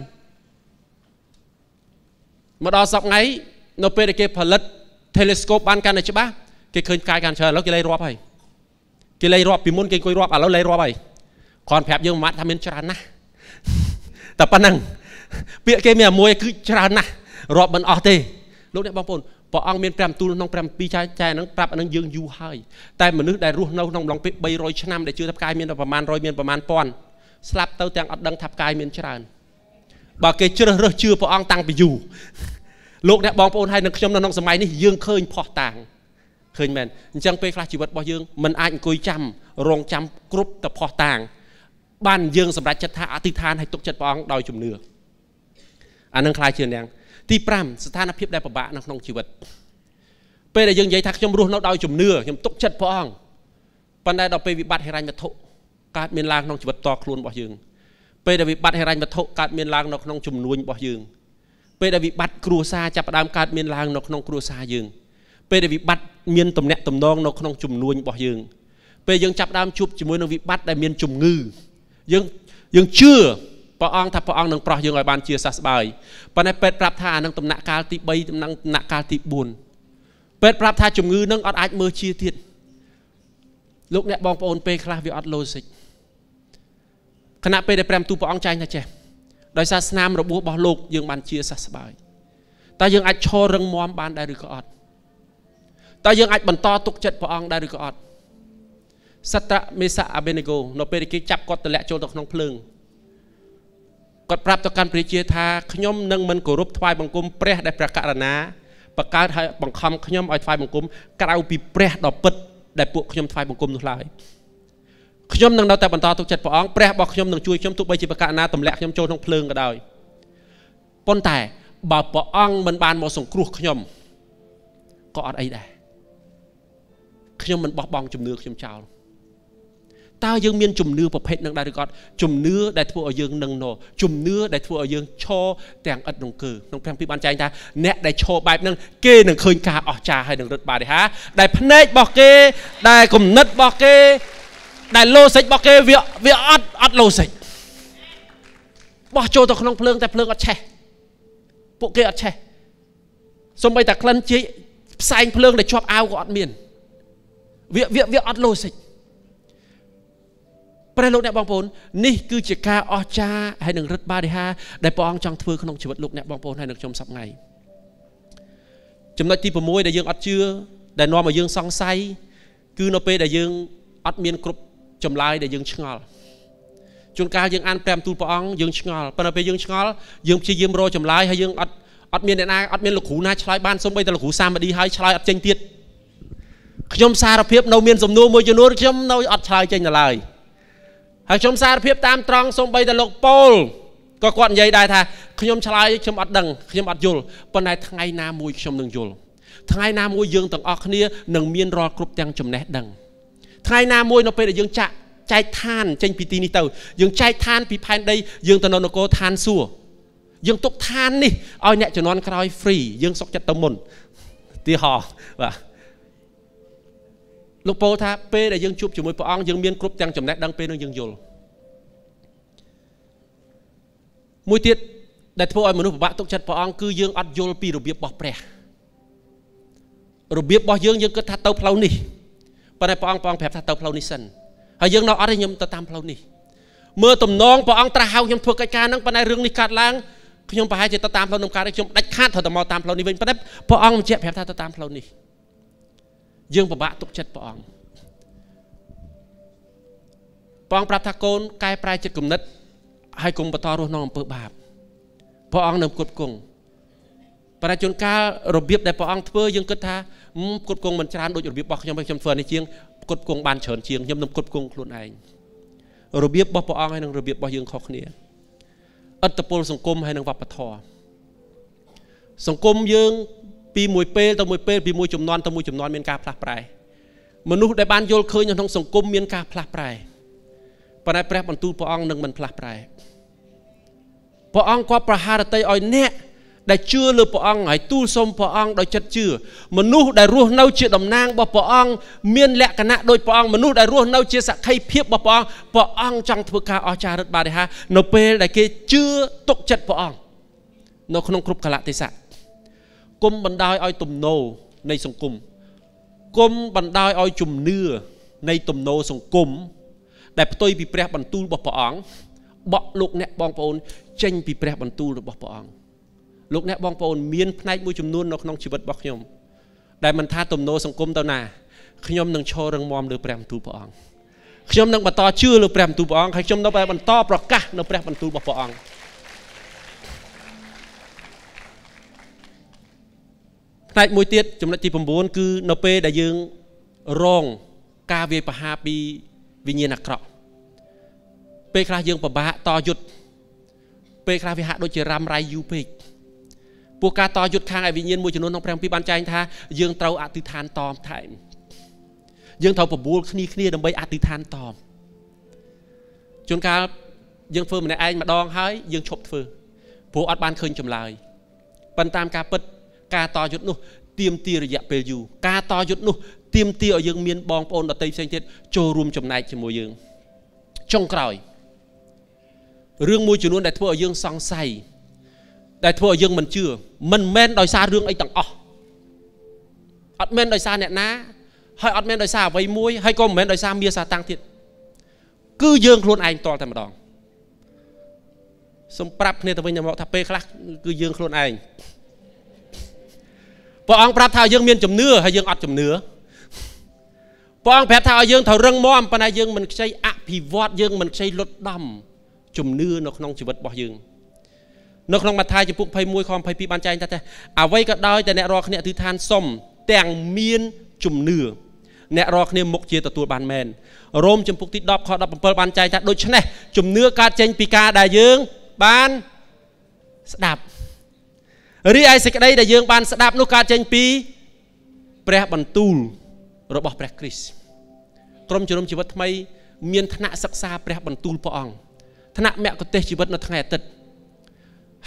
មកដល់សប្ងៃនៅពេលដែលគេផលិត telescope បានកាន់តែច្បាស់គេឃើញផ្កាយកាន់ច្រើនឥឡូវគេលែងរាប់ហើយគេលែងរាប់ពីមុនគេអង្គុយរាប់ឥឡូវលែងរាប់ហើយគាត់ប្រាប់យើងមិនថាមានច្រើនណាស់តែប៉ុណ្ណឹងពាក្យគេមានមួយ គឺច្រើនណាស់រាប់មិនអស់ទេលោកអ្នកបងប្អូនព្រះអង្គមាន5ទូលក្នុង7ចែកចែកហ្នឹងប្រាប់អានឹងយើងយូរហើយតែមនុស្សដែលរស់នៅក្នុងអំឡុងពេល300ឆ្នាំដែលជឿថាផ្កាយមានប្រមាណ100មានប្រមាណ1000ស្លាប់ទៅទាំងអត់ដឹងថាផ្កាយមានច្រើនបើគេជ្រើសរើសជឿព្រះអង្គតាំងពីយូរលោកអ្នកបងប្អូនហើយនឹងខ្ញុំនៅក្នុងសម័យនេះយើងឃើញផោះតាំងឃើញមែនអញ្ចឹងពេលខ្លះជីវិតរបស់យើងមិនអាចអង្គុយចាំរងចាំគ្រប់តផោះតាំងបានយើងសម្រេចចិត្តថាអធិដ្ឋានឲ្យទុកចិត្តព្រះអង្គដោយជំនឿអានឹងខ្លាចជាអ្នកទី5ស្ថានភាពដែលពិបាកនៅក្នុងជីវិតពេលដែលយើងនិយាយថាខ្ញុំរស់នៅដោយជំនឿខ្ញុំទុកចិត្តព្រះអង្គប៉ុន្តែដល់ពេលវិបត្តិហិរញ្ញវត្ថុកើតមានឡើងក្នុងជីវិតតខ្លួនរបស់យើងពេលដែលវិបត្តិហិរញ្ញវត្ថុកើតមានឡើងនៅក្នុងជំនួញរបស់យើង ពេលដែលវិបត្តិគ្រួសារចាប់ផ្ដើមកើតមានឡើងនៅក្នុងគ្រួសារយើងពេលដែលវិបត្តិមានទំនាក់ទំនងនៅក្នុងជំនួញរបស់យើងពេលយើងចាប់ដើមជួបជាមួយនឹងវិបត្តិដែលមានជំងឺយើងយើងជឿព្រះអង្គថាព្រះអង្គនឹងប្រោះយើងឲ្យបានជាសះស្បើយប៉ុន្តែពេទ្យប្រាប់ថាអានឹងដំណាក់កាលទី3ដំណាក់កាលទី4ពេទ្យប្រាប់ថាជំងឺនឹងអត់អាចមើលជាទៀតលោកអ្នកបងប្អូនពេលខ្លះវាអត់ logic ខណៈពេលដែលព្រះទូព្រះអង្គចែងថាចេះដោយសារស្នាមរបួសរបស់លោក យើងបានជាសះស្បើយតើយើងអាចឈររឹងមាំបានដែរឬក៏អត់តើយើងអាចបន្តទុកចិត្តព្រះអង្គដែរឬក៏អត់សត្រមេសាអាបេនេកូនៅពេលគេចាប់គាត់ទម្លាក់ចូលទៅក្នុងភ្លើងគាត់ប្រាប់ទៅកាន់ព្រះជាថាខ្ញុំនឹងមិនគោរពថ្វាយបង្គំព្រះដែលព្រះករណាបង្កើតឲ្យបង្ខំខ្ញុំឲ្យថ្វាយបង្គំក្រៅពីព្រះដ៏ពិតដែលពួកខ្ញុំថ្វាយបង្គំនោះឡើយខ្ញុំនឹងនៅតែបន្តទុកចិត្តព្រះអង្គព្រះរបស់ខ្ញុំនឹងជួយខ្ញុំទោះបីជាប្រកាសណាទម្លាក់ខ្ញុំចូលក្នុងភ្លើងក៏ដោយប៉ុន្តែបើព្រះអង្គមិនបានមកសង្គ្រោះខ្ញុំក៏អត់អីដែរខ្ញុំមិនបោះបង់ជំនឿខ្ញុំចោលតើយើងមានជំនឿប្រភេទនឹងដែរឬក៏ជំនឿដែលធ្វើឲ្យយើងនឹងណោជំនឿដែលធ្វើឲ្យយើងឈរទាំងឥតនឹងគឺក្នុងព្រះពីបានចែងថាអ្នកដែលឈរបែបហ្នឹងគេនឹងឃើញការអស្ចារ្យហើយនឹងរត់បារិហា ដែលភ្នែករបស់គេ ដែលគំនិតរបស់គេដែល logic របស់គេវាវាអត់អត់ logic បោះចូលទៅក្នុងភ្លើងតែភ្លើងអត់ឆេះពួកគេអត់ឆេះសំបីតែក្លិនជាផ្សែងភ្លើងដែលជាប់អាវក៏អត់មានវាវាវាអត់ logic ព្រះលោកអ្នកបងប្អូននេះគឺជាការអស្ចារ្យហើយនឹងរិទ្ធបារិហា ដែលព្រះអង្គចង់ធ្វើក្នុងជីវិតលោកអ្នកបងប្អូនហើយនឹងខ្ញុំសប្ងៃចំណុចទី6ដែលយើងអត់ជឿដែលនាំឲ្យយើងសង្ស័យគឺនៅពេលដែលយើងអត់មានគ្រប់ចម្លើយដែលយើងឆ្ងល់ជួនកាលយើងអានព្រះបន្ទូលព្រះអង្គយើងឆ្ងល់ប៉ុន្តែពេលយើងឆ្ងល់យើងព្យាយាមរកចម្លើយហើយយើងអត់អត់មានអ្នកណាអត់មានលោកគ្រូណាឆ្លើយបានសូម្បីតែលោកគ្រូសាមឌីហើយឆ្លើយអត់ចេញទៀតខ្ញុំសារភាពនៅមានសំណួរមួយចំនួនខ្ញុំនៅអត់ឆ្លើយចេញដល់ឡើយហើយខ្ញុំសារភាពតាមត្រង់សូម្បីតែលោកប៉ូលក៏គាត់និយាយដែរថាខ្ញុំឆ្លើយខ្ញុំអត់ដឹងខ្ញុំអត់យល់ប៉ុន្តែថ្ងៃណាមួយខ្ញុំនឹងយល់ថ្ងៃណាមួយយើងទាំងអស់គ្នានឹងមានរាល់គ្រប់ទាំងចំណេះដឹងថ្ងៃណាមួយនៅពេលដែលយើងចាក់ចែកឋានចេញ ពីទីនេះទៅយើងចែកឋានពីផែនដីយើងទៅនៅនគរឋានសួគ៌យើងទុកឋាននេះឲ្យអ្នកជំនាន់ក្រោយ free យើងសុកចិត្តទៅមុនទីហោបាទលោកពោលថាពេលដែលយើងជួបជាមួយព្រះអង្គយើងមាន គ្រប់ទាំងចំណេះដឹងពេលនឹងយើងយល់មួយទៀតដែលធ្វើឲ្យមនុស្សពិបាកទុកចិត្តព្រះអង្គគឺយើងអត់យល់ពីរបៀបរបស់ព្រះរបៀបរបស់យើងយើងគិតថាទៅផ្លូវនេះប៉ុន្តែព្រះអង្គព្រះអង្គប្រាប់ថាទៅផ្លូវនេះសិនហើយយើងនៅអត់ទេខ្ញុំទៅតាមផ្លូវនេះមើលតំណងព្រះអង្គត្រាស់ហៅខ្ញុំធ្វើកិច្ចការហ្នឹងប៉ុន្តែរឿងនេះកើតឡើងខ្ញុំប្រហែលជាទៅតាមផ្លូវនំការខ្ញុំដាច់ខាតត្រូវតែមកតាមផ្លូវនេះវិញប៉ុន្តែព្រះអង្គបញ្ជាក់ប្រាប់ថាទៅតាមផ្លូវនេះយើងពិបាកទុកចិត្តព្រះអង្គព្រះអង្គប្រាប់ថាកូនកែប្រែចិត្តគំនិតហើយកុំបន្តរស់នៅអំពើបាបព្រះអង្គនៅគុតគង់ប្រជាជនកាលរបៀបដែលព្រះអង្គធ្វើយើងគិតថាគ្រប់គងមិនច្រើនដូចរបៀបរបស់ខ្ញុំខ្ញុំធ្វើនេះជាងគ្រប់គងបានច្រើនជាងខ្ញុំនឹងគ្រប់គងខ្លួនឯងរបៀបរបស់ព្រះអង្គហើយនិងរបៀបរបស់យើងខុសគ្នាអត្តពលសង្គមហើយនិងវប្បធម៌សង្គមយើង ពីមួយពេលទៅមួយពេលពីមួយចំនួនទៅមួយចំនួនមានការផ្លាស់ប្រែមនុស្សដែលបានយល់ឃើញក្នុងសង្គមមានការផ្លាស់ប្រែប៉ុន្តែព្រះបន្ទូលព្រះអង្គនឹងមិនផ្លាស់ប្រែព្រះអង្គគាត់ប្រហារតីឲ្យអ្នកដែលជឿលើព្រះអង្គហើយទូលសុំព្រះអង្គដោយចិត្តជឿមនុស្សដែលរស់នៅជាតំណាងរបស់ព្រះអង្គមានលក្ខណៈដូចព្រះអង្គមនុស្សដែលរស់នៅជាសក្ខីភាពរបស់ព្រះអង្គព្រះអង្គចង់ធ្វើការអស្ចារ្យរិទ្ធបារិហានៅពេលដែលគេជឿទុកចិត្តព្រះអង្គនៅក្នុងគ្រប់កលៈទេសៈគុំបណ្ដោយឲ្យទំនោរនៃសង្គមគុំបណ្ដោយឲ្យជំនឿនៃទំនោរសង្គមដែលផ្ទុយពីព្រះ បន្ទូលរបស់ព្រះអង្គបក់លោកអ្នកបងប្អូនចេញពីព្រះបន្ទូលរបស់ព្រះអង្គលោកអ្នកបងប្អូនមានផ្នែកមួយចំនួននៅក្នុងជីវិតរបស់ខ្ញុំដែលមិនថាទំនោរសង្គមទៅណាខ្ញុំនឹងឈររឹងមាំលើព្រះបន្ទូលព្រះអង្គខ្ញុំនឹងបន្តជឿលើព្រះបន្ទូលព្រះអង្គហើយខ្ញុំនៅតែបន្តប្រកាសនៅព្រះបន្ទូលរបស់ព្រះអង្គផ្នែកមួយទៀតចំណុចទី9គឺនៅពេលដែលយើងរងការវាយប្រហារពីវិញ្ញាណអាក្រក់ពេលខ្លះយើងពិបាកតយុទ្ធពេលខ្លះវាហាក់ដូចជារ៉ាំរ៉ៃយូរពេកព្រោះការតយុទ្ធខាងឯវិញ្ញាណមួយចំនួនក្នុងព្រះគម្ពីរបានចែងថាយើងត្រូវអធិដ្ឋានតមថែមយើងត្រូវប្រមូលគ្នាគ្នាដើម្បីអធិដ្ឋានតមជួនកាលយើងធ្វើម្នាក់ឯងម្ដងហើយ យើងឈប់ធ្វើព្រោះអត់បានឃើញចម្លើយប៉ុន្តែតាមការពិតការតយុទ្ធនោះទៀមទារយៈពេលយូរការតយុទ្ធនោះទៀមទាឲ្យយើងមាន បងប្អូនដតីផ្សេងទៀតចូលរួមចំណែកជាមួយយើងចុងក្រោយរឿងមួយចំនួនដែលធ្វើឲ្យយើងសង្ស័យដែលធ្វើឲ្យយើងមិនជឿមិនមែនដោយសាររឿងអីទាំងអស់អត់មែនដោយសារអ្នកណា ហើយអត់មែនដោយសារអ្វីមួយហើយក៏មិនមែនដោយសារមាសាតាំងទៀតគឺយើង ខ្លួនឯងតល់តែម្ដងសូមប្រាប់គ្នាទៅវិញទៅមកថាពេលខ្លះគឺយើងខ្លួនឯងព្រះអង្គប្រាប់ថាយើងមានជំនឿហើយយើងអត់ជំនឿព្រះអង្គប្រាប់ថាឲ្យយើងត្រូវរឹងមាំប៉ុន្តែយើងមិនខ្ចីអភិវឌ្ឍយើងមិនខ្ចីលុតដំ ជំនឿនៅក្នុងជីវិតរបស់យើង។នៅក្នុងមត្ថាយចំពុក21ខ22បានចែងថាអ្វីក៏ដោយតែអ្នករាល់គ្នាអធិដ្ឋានសុំទាំងមានជំនឿអ្នករាល់គ្នាមុខជាទទួលបានមែនរ៉ូមចំពុកទី10ខ17បានចែងថាដូច្នេះជំនឿកើតចេញពីការដែលយើង បានស្ដាប់រីឯសេចក្តីដែលយើងបានស្ដាប់នោះកើតចេញពីព្រះ បន្ទូលរបស់ព្រះគ្រីស្ទក្រុមជំនុំជីវិតថ្មីមានថ្នាក់សិក្សាព្រះបន្ទូលព្រះអង្គថ្នាក់មគ្គុទេសជីវិតនៅថ្ងៃអាទិត្យ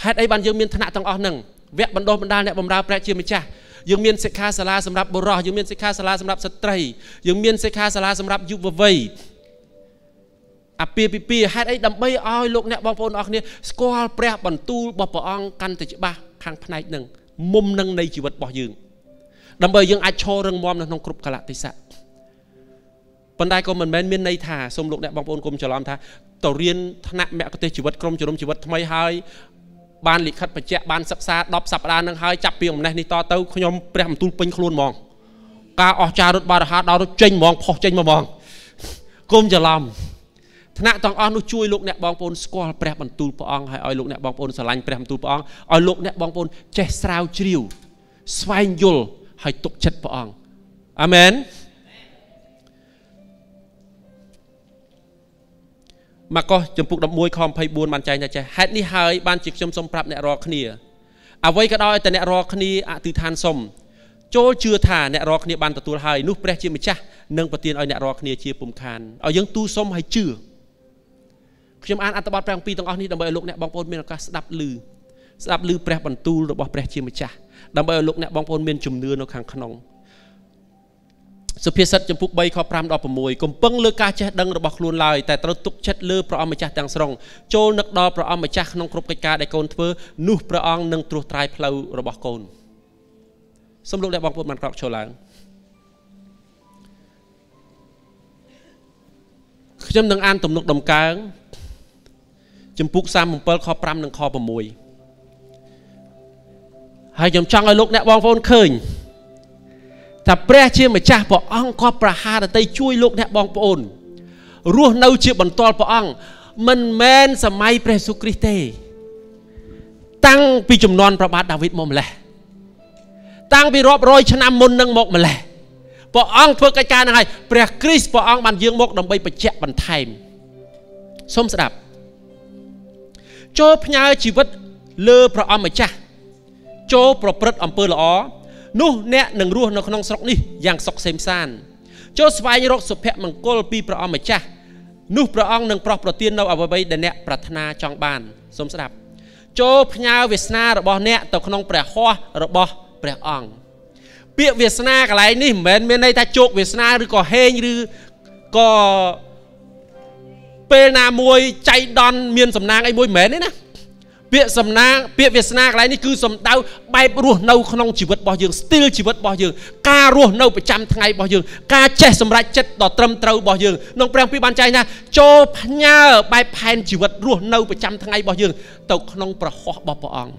ហេតុអីបានយើងមានឋានៈទាំងអស់ហ្នឹងវគ្គបណ្ដុះបណ្ដាលអ្នកបម្រើព្រះជាម្ចាស់យើងមានសិក្ខាសាលាសម្រាប់បុរសយើងមានសិក្ខាសាលាសម្រាប់ស្ត្រីយើងមានសិក្ខាសាលាសម្រាប់យុវវ័យអាពាហ៍ពិពាហ៍ហេតុអីដើម្បីឲ្យលោកអ្នកបងប្អូនអរគ្នាស្គាល់ព្រះបន្ទូលរបស់ព្រះអង្គកាន់តែច្បាស់ខាងផ្នែកនឹងមុំនឹងនៃជីវិតរបស់យើងដើម្បីយើងអាចឈររឹងមាំនៅក្នុងគ្រប់កលៈទេសៈប៉ុន្តែក៏មិនមែនមានន័យថាសូមលោកអ្នកបងប្អូនកុំច្រឡំថាទៅរៀនថ្នាក់មគ្គុទេសជីវិតក្រមជំនុំជីវិតថ្មីហើយបានលិខិតបញ្ជាក់បានសិក្សា10សប្តាហ៍នឹងហើយចាប់ពីអំណេះនេះតទៅខ្ញុំព្រះមន្ទូលពេញខ្លួនហ្មងការអស់ចារត់បារហាដល់រត់ចេញហ្មងផុសចេញមកហ្មងគុំច្រឡំថ្នាក់ទាំងអស់នោះជួយលោកអ្នកបងប្អូនស្គាល់ព្រះបន្ទូលព្រះអង្គហើយឲ្យលោកអ្នកបងប្អូនស្រឡាញ់ព្រះបន្ទូលព្រះអង្គឲ្យលោកអ្នកបងប្អូនចេះស្រាវជ្រាវស្វែងយល់ហើយទុកចិត្តព្រះអង្គអាមែនម៉ាកុសចំពុក11ខ24បានចែងថាចេះហេតុនេះហើយបានជាខ្ញុំសូមប្រាប់អ្នករាល់គ្នាអ្វីក៏ដោយតែអ្នករាល់គ្នាអធិដ្ឋានសូមចូលជឿថាអ្នករាល់គ្នាបានទទួលហើយនោះព្រះ ជាម្ចាស់នឹងប្រទានឲ្យអ្នករាល់គ្នាជាពុំខានឲ្យយើងទូសុំឲ្យជឿខ្ញុំអានអត្ថបទប្រាំងពីរទាំងអស់នេះដើម្បីឲ្យលោកអ្នកបងប្អូនមានឱកាសស្ដាប់ឮស្ដាប់ឮព្រះបន្ទូលរបស់ព្រះជាម្ចាស់ដើម្បីឲ្យលោកអ្នកបងប្អូនមានជំនឿនៅខាងក្នុងសុភាសិតចំពុក3ខ5ដល់6កំពឹងលើការចេះដឹងរបស់ខ្លួនឡើយតែត្រូវទុកចិត្តលើព្រះអង្គម្ចាស់ទាំងស្រុងចូលនឹកដល់ព្រះអង្គម្ចាស់ក្នុងគ្រប់កិច្ចការដែលកូនធ្វើនោះព្រះអង្គនឹងត្រួសត្រាយផ្លូវរបស់កូនសូមលោកអ្នកបងប្អូនបានក្រោកឈរឡើងខ្ញុំនឹងអានទំនុកដំកើងចំពុក37ខ5និងខ6ហើយខ្ញុំចង់ឲ្យលោកអ្នកបងប្អូនឃើញថាព្រះជាម្ចាស់ព្រះអង្គក៏ប្រហារតីជួយលោកអ្នកបងប្អូន រស់នៅជាបន្ទាល់ព្រះអង្គមិនមែនសម័យព្រះសុគ្រីស្ទទេ តាំងពីចំនួនប្របាទដាវីតមកម្លេះតាំងពីរាប់រយឆ្នាំមុននឹងមកម្លេះព្រះអង្គធ្វើកិច្ចការនឹងហើយព្រះគ្រីស្ទព្រះអង្គបានយាងមកដើម្បីបញ្ជាក់បន្ថែមសូមស្ដាប់ចូលផ្ញើជីវិតលើព្រះអង្គម្ចាស់ចូលប្រព្រឹត្តអំពើល្អនោះអ្នកនឹងរស់នៅក្នុង ស្រុកនេះយ៉ាងសុខសេមសានចូលស្វែងរកសុភមង្គលពីព្រះអង្គម្ចាស់នោះព្រះអង្គនឹងប្រោះប្រទាននៅអ្វីដែលអ្នក ប្រាថ្នាចង់បានសូមស្ដាប់ចូលផ្ញើវាសនារបស់អ្នកទៅក្នុងព្រះហស្ថរបស់ព្រះអង្គពាក្យវាសនាកន្លែងនេះមិនមែនមានន័យថាជោគវាសនាឬក៏ហេងឬក៏ពេលណាមួយចៃដន្យមាន សំណាងអីមួយមិនមែនទេណាពាក្យសំណាងពាក្យវាសនាកន្លែងនេះគឺសំដៅបែបរស់នៅក្នុងជីវិតរបស់យើងស្ទីលជីវិតរបស់យើង ការរស់នៅប្រចាំថ្ងៃរបស់យើងការចេះសម្រេចចិត្តដ៏ត្រឹមត្រូវរបស់យើងក្នុងព្រះគម្ពីរបានចែងថាចូលផ្ញើបែបផែនជីវិតរស់នៅប្រចាំថ្ងៃរបស់យើង ទៅក្នុងប្រហោះរបស់ព្រះអង្គ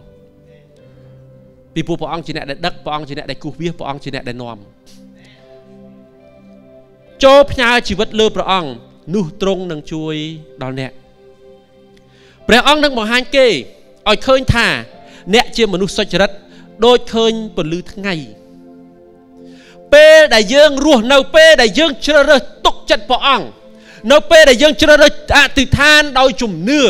ពីព្រោះព្រះអង្គជាអ្នកដែលដឹកព្រះអង្គជាអ្នកដែលគូសវាសព្រះអង្គជាអ្នកដែលនាំចូលផ្ញើជីវិតលើព្រះអង្គនោះទ្រង់នឹងជួយដល់អ្នកព្រះអង្គនឹងបង្ហាញគេឲ្យឃើញថា អ្នកជាមនុស្សសុចរិតដូចឃើញពន្លឺថ្ងៃ ពេលដែលយើង រស់នៅពេលដែលយើង ជ្រើសរើសទុកចិត្តព្រះអង្គនៅពេលដែលយើង ជ្រើសរើសអតិថានដោយជំនឿ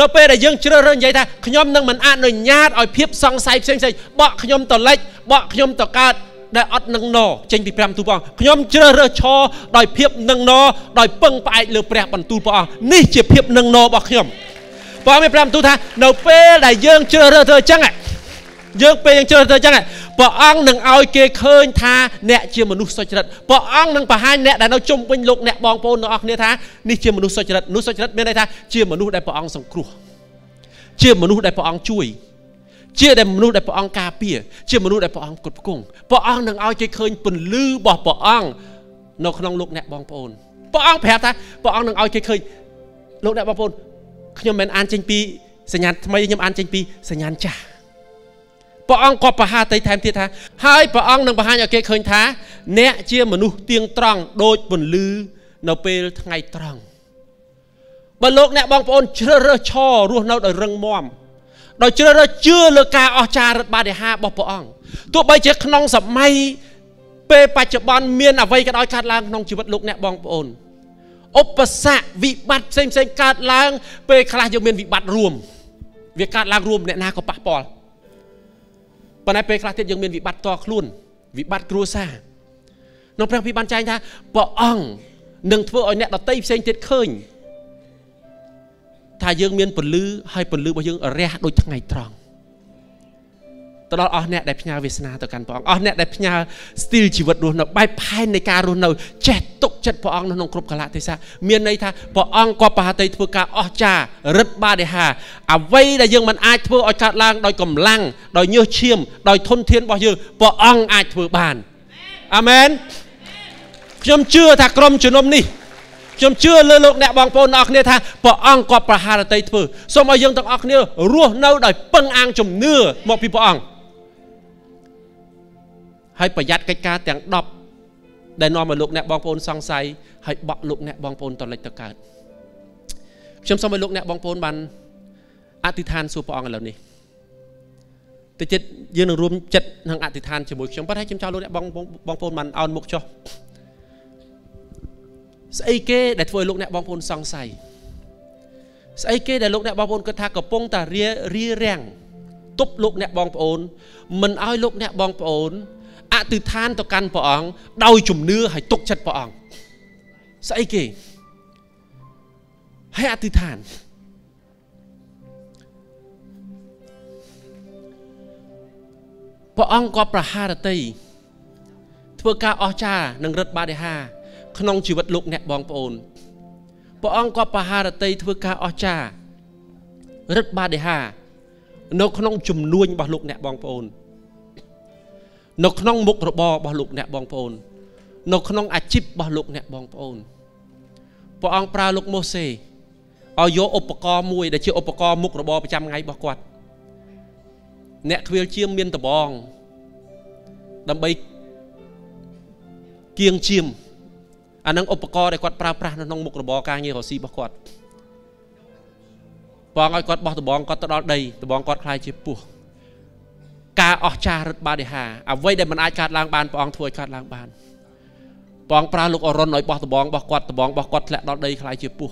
នៅពេលដែលយើងជ្រើសរើសនិយាយថាខ្ញុំនឹងមិនអនុញ្ញាតឲ្យភាព សង្ស័យផ្សេងផ្សេងបក់ខ្ញុំទៅលិចបក់ខ្ញុំទៅកើតដែលអត់នឹងណចេញពីព្រះបន្ទូលព្រះអង្គខ្ញុំជ្រើសរើសឈរដោយភាពនឹងណដោយពឹងផ្អែកលើព្រះបន្ទូលព្រះអង្គនេះជាភាពនឹងណរបស់ខ្ញុំព្រះមានប្រាប់បន្ទូលថានៅពេលដែលយើងជ្រើសរើសធ្វើអញ្ចឹងយើងពេលយើងជ្រើសរើសធ្វើអញ្ចឹងព្រះអង្គនឹងឲ្យគេឃើញថាអ្នកជាមនុស្សសុចរិតព្រះអង្គនឹងបង្ហាញអ្នកដែលនៅជុំវិញលោកអ្នកបងប្អូនទាំងអស់គ្នាថានេះជាមនុស្សសុចរិតមនុស្សសុចរិតមានន័យថាជាមនុស្សដែលព្រះអង្គសង្គ្រោះជាមនុស្សដែលព្រះអង្គជួយ ជាដែលមនុស្សដែលព្រះអង្គការពារជាមនុស្សដែលព្រះអង្គគ្រប់គង់ព្រះអង្គនឹងឲ្យគេឃើញពន្លឺរបស់ព្រះអង្គនៅក្នុងលោកអ្នកបងប្អូនព្រះអង្គប្រាប់ថាព្រះអង្គនឹងឲ្យគេឃើញលោកអ្នកបងប្អូនខ្ញុំមិនអានចេញពីសញ្ញាថ្មីខ្ញុំអានចេញពីសញ្ញាចាស់ព្រះអង្គក៏ប្រហាតីថែមទៀតថា ហើយព្រះអង្គនឹងបង្ហាញឲ្យគេឃើញថា អ្នកជាមនុស្សទៀងត្រង់ដូចពន្លឺ នៅពេលថ្ងៃត្រង់បើលោក អ្នកបងប្អូនជ្រើសរើសឈររស់នៅដោយរឹងមាំ ដោយជ្រើសរើសជឿលើការអស្ចារ្យរដ្ឋបារិហារបស់ព្រះអង្គទោះបីជាក្នុងសម័យពេលបច្ចុប្បន្នមានអ្វីក៏ដោយកើតឡើងក្នុងជីវិតលោកអ្នកបងប្អូនឧបសគ្គវិបត្តិផ្សេងផ្សេងកើតឡើង ពេលខ្លះយើងមានវិបត្តិរួមវាកើតឡើងរួមអ្នកណាក៏ប៉ះពាល់ប៉ុន្តែពេលខ្លះទៀតយើងមានវិបត្តិតខ្លួន វិបត្តិគ្រួសារនៅព្រះគម្ពីរបានចែងថាព្រះអង្គនឹងធ្វើឲ្យអ្នកដតីផ្សេងទៀតឃើញថាយើងមានពលឺហើយពលឺរបស់យើងរះដូចថ្ងៃត្រង់ទៅដល់អស់អ្នកដែលផ្ញើវាសនាទៅកាន់ព្រះអង្គអស់អ្នកដែលផ្ញើស្ទីលជីវិតរស់នៅបែបផែននៃការរស់នៅចេះទុកចិត្តព្រះអង្គនៅក្នុងគ្រប់កាលៈទេសៈមានន័យថាព្រះអង្គគាត់បហាតីធ្វើការអស្ចារ្យរិទ្ធបាដិហាអ្វីដែលយើងមិនអាចធ្វើឲ្យកើតឡើងដោយកម្លាំងដោយញើសឈាមដោយធនធានរបស់យើងព្រះអង្គអាចធ្វើបានអាមែនខ្ញុំជឿថាក្រុមជំនុំនេះខ្ញុំជឿលើលោកអ្នកបងប្អូនអរគ្នាថាព្រះអង្គគាត់ប្រហារតីធ្វើសូមឲ្យយើងទាំងអស់គ្នារស់នៅដោយពឹងអាងជំនឿមកពីព្រះអង្គហើយប្រយ័ត្នកិច្ចការទាំង10ដែលនាំឲ្យលោកអ្នកបងប្អូនសង្ស័យហើយបក់លោកអ្នកបងប្អូនតលិចទៅកើតខ្ញុំសូមឲ្យលោកអ្នកបងប្អូនបានអធិដ្ឋានសួរព្រះអង្គឥឡូវនេះតិចទៀតយើងនឹងរួមចិត្តនឹងអធិដ្ឋានជាមួយខ្ញុំប៉ុន្តែខ្ញុំចង់លោកអ្នកបងបងប្អូនបានអោនមុខចុះស្អីគេដែលធ្វើឲ្យលោកអ្នកបងប្អូនសង្ស័យស្អីគេដែលលោកអ្នកបងប្អូនគិតថាកំពុងតារារារាំងទប់លោកអ្នកបងប្អូនមិនឲ្យលោកអ្នកបងប្អូនអធិដ្ឋានទៅកាន់ព្រះអង្គដោយជំនឿហើយទុកចិត្តព្រះអង្គស្អីគេហើយអធិដ្ឋានព្រះអង្គក៏ប្រហារតីធ្វើការអស្ចារ្យនិងរិទ្ធបាដិហា ក្នុងជីវិតលោកអ្នកបងប្អូនព្រះអង្គក៏ប្រហារតីធ្វើការអស្ចារ្យរិទ្ធបាដិហានៅក្នុងជំនួញរបស់លោកអ្នកបងប្អូននៅក្នុងមុខរបររបស់លោកអ្នកបងប្អូននៅក្នុងអាជីពរបស់លោក អ្នកបងប្អូនព្រះអង្គប្រើលោកម៉ូសេឲ្យយកឧបករណ៍មួយដែលជាឧបករណ៍មុខរបរប្រចាំថ្ងៃរបស់គាត់អ្នកខ្វៀលជាមមានដបងដើម្បីគៀងជាមអានឹងឧបករណ៍ដែលគាត់ប្រើប្រាស់នៅក្នុងមុខរបរការងាររស់ស៊ីរបស់គាត់ព្រះអង្គឲ្យគាត់បោះដបងគាត់ទៅដល់ដីដបងគាត់ខ្លាយជាពស់ការអស្ចារ្យរិទ្ធបារិហាអ្វីដែលមិនអាចកាត់ឡើងបានព្រះអង្គធ្វើឲ្យកាត់ឡើងបានព្រះអង្គប្រើលោកអរុនឲ្យបោះដបងរបស់គាត់ដបងរបស់គាត់ធ្លាក់ដល់ដីខ្លាយជាពុះ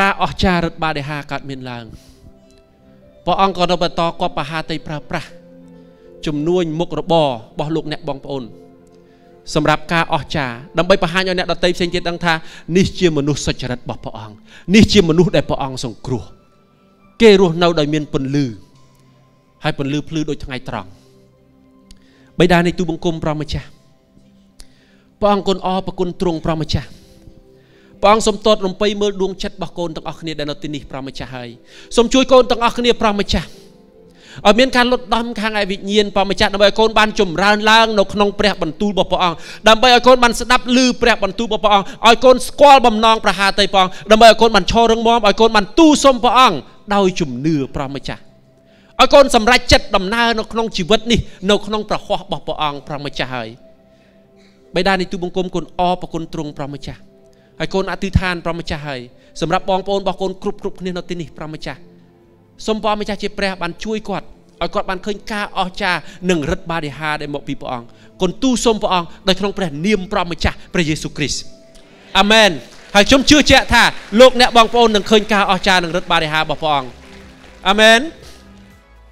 ការអស្ចារ្យរិទ្ធបារិហាកាត់មានឡើងព្រះអង្គក៏នៅបន្តគាត់បហាតីប្រើប្រាស់ជំនួញមុខរបររបស់លោកអ្នកបងប្អូន សម្រាប់ការអស្ចារ្យដើម្បីបង្ហាញឲ្យអ្នកដតីផ្សេងទៀតដឹងថានេះជាមនុស្សសុចរិតរបស់ព្រះអង្គនេះជាមនុស្សដែលព្រះអង្គសង្គ្រោះគេរស់នៅដោយមានពន្លឺហើយពន្លឺភ្លឺដូចថ្ងៃត្រង់បិតានៃទូបង្គំព្រះម្ចាស់ព្រះអង្គគុណអរប្រគុណទ្រង់ព្រះម្ចាស់ព្រះអង្គសូមតតរំពៃមើលដួងចិត្តរបស់កូនទាំងអស់គ្នាដែលនៅទីនេះព្រះម្ចាស់ហើយសូមជួយកូនទាំងអស់គ្នាព្រះម្ចាស់ឲ្យមានការលុតដំខាងឯវិញ្ញាណព្រះម្ចាស់ដើម្បីឲ្យកូនបានចម្រើនឡើងនៅក្នុងព្រះបន្ទូលរបស់ព្រះអង្គដើម្បីឲ្យកូនបានស្ដាប់ឮព្រះបន្ទូលរបស់ព្រះអង្គឲ្យកូនស្គាល់បំណងប្រហារតីព្រះអង្គដើម្បីឲ្យកូនបានឈររឹងមាំឲ្យកូនបានទូសុំព្រះអង្គដោយជំនឿព្រះម្ចាស់ឲ្យកូនសម្រេចចិត្តដំណើរនៅក្នុងជីវិតនេះនៅក្នុងប្រហោះរបស់ព្រះអង្គព្រះម្ចាស់ហើយបេដានៃទូបង្គំកូនអរប្រគុណទ្រង់ព្រះម្ចាស់ហើយកូនអធិដ្ឋានព្រះម្ចាស់ហើយសម្រាប់បងប្អូនរបស់កូនគ្រប់គ្រប់គ្នានៅទីនេះព្រះម្ចាស់សូមព្រះម្ចាស់ជាព្រះបានជួយគាត់ឲ្យគាត់បានឃើញការអស្ចារ្យនិងរិទ្ធបារិហាដែលមកពីព្រះអង្គកូនទូសូមព្រះអង្គដោយក្នុងព្រះ នាមព្រះម្ចាស់ព្រះយេស៊ូវគ្រីស្ទអាមែនហើយខ្ញុំជឿជាក់ថាលោកអ្នកបងប្អូននឹងឃើញការអស្ចារ្យនិងរិទ្ធបារិហារបស់ព្រះអង្គអាមែន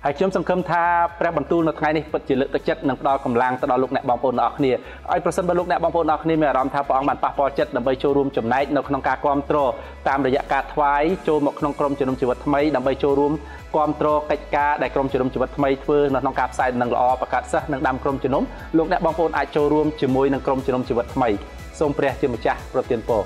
ហើយខ្ញុំសង្ឃឹមថាព្រះបន្ទូលនៅថ្ងៃនេះពិតជាលើកទឹកចិត្តនិងផ្ដល់កម្លាំងទៅដល់លោកអ្នកបងប្អូនទាំងអស់គ្នាឲ្យប្រសិនបើលោកអ្នកបងប្អូនទាំងអស់គ្នាមានអារម្មណ៍ថាព្រះអង្គបានប៉ះពាល់ចិត្តដើម្បីចូលរួមចំណែកនៅក្នុងការគ្រប់គ្រងតាមរយៈការថ្វាយចូលមកក្នុងក្រុមជំនុំជីវិតថ្មីដើម្បីចូលរួមគ្រប់គ្រងកិច្ចការដែលក្រុមជំនុំជីវិតថ្មីធ្វើនៅក្នុងការផ្សាយដំណឹងល្អប្រកាសសិស្សនិងដាំក្រុមជំនុំលោកអ្នកបងប្អូនអាចចូលរួមជាមួយនឹងក្រុមជំនុំជីវិតថ្មីសូមព្រះជាម្ចាស់ប្រទានពរ